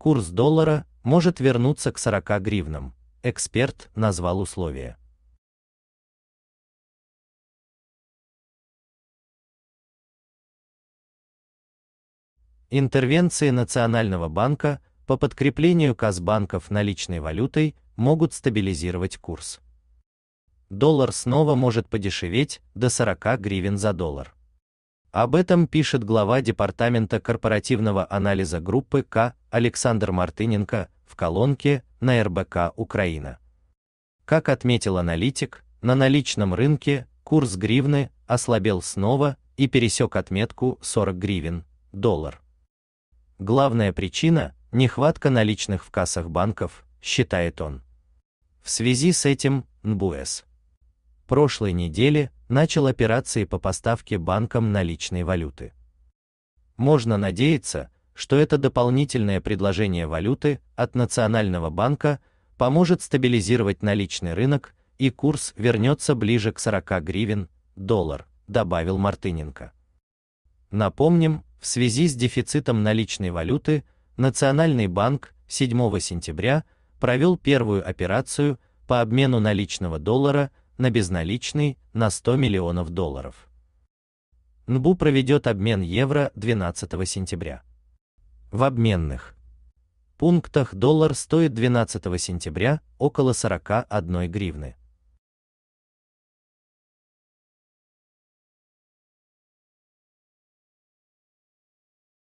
курс доллара может вернуться к 40 гривнам. Эксперт назвал условия. Интервенции Национального банка по подкреплению Казбанков наличной валютой могут стабилизировать курс. Доллар снова может подешеветь до 40 гривен за доллар. Об этом пишет глава департамента корпоративного анализа группы К Александр Мартыненко в колонке на РБК Украина. Как отметил аналитик, на наличном рынке курс гривны ослабел снова и пересек отметку 40 гривен, доллар. Главная причина – нехватка наличных в кассах банков, считает он. В связи с этим НБУС прошлой неделе начал операции по поставке банкам наличной валюты. Можно надеяться, что это дополнительное предложение валюты от Национального банка поможет стабилизировать наличный рынок и курс вернется ближе к 40 гривен доллар, добавил Мартыненко. Напомним, в связи с дефицитом наличной валюты Национальный банк 7 сентября провел первую операцию по обмену наличного доллара на безналичный на 100 миллионов долларов. НБУ проведет обмен евро 12 сентября. В обменных пунктах доллар стоит 12 сентября около 41 гривны.